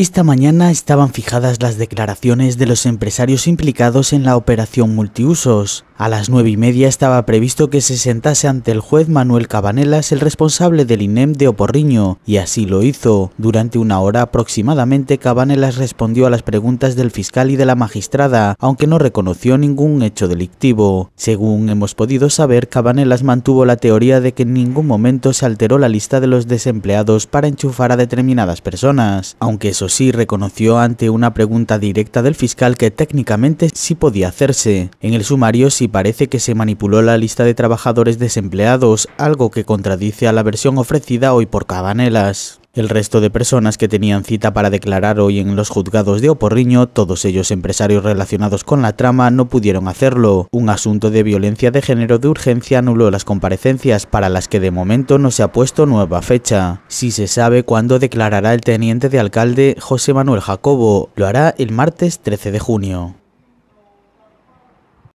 Esta mañana estaban fijadas las declaraciones de los empresarios implicados en la operación multiusos. A las nueve y media estaba previsto que se sentase ante el juez Manuel Cabanelas, el responsable del INEM de Oporriño, y así lo hizo. Durante una hora aproximadamente, Cabanelas respondió a las preguntas del fiscal y de la magistrada, aunque no reconoció ningún hecho delictivo. Según hemos podido saber, Cabanelas mantuvo la teoría de que en ningún momento se alteró la lista de los desempleados para enchufar a determinadas personas, aunque eso sí reconoció ante una pregunta directa del fiscal que técnicamente sí podía hacerse. En el sumario sí parece que se manipuló la lista de trabajadores desempleados, algo que contradice a la versión ofrecida hoy por Cabanelas. El resto de personas que tenían cita para declarar hoy en los juzgados de Oporriño, todos ellos empresarios relacionados con la trama, no pudieron hacerlo. Un asunto de violencia de género de urgencia anuló las comparecencias, para las que de momento no se ha puesto nueva fecha. Si se sabe cuándo declarará el teniente de alcalde José Manuel Jacobo, lo hará el martes 13 de junio.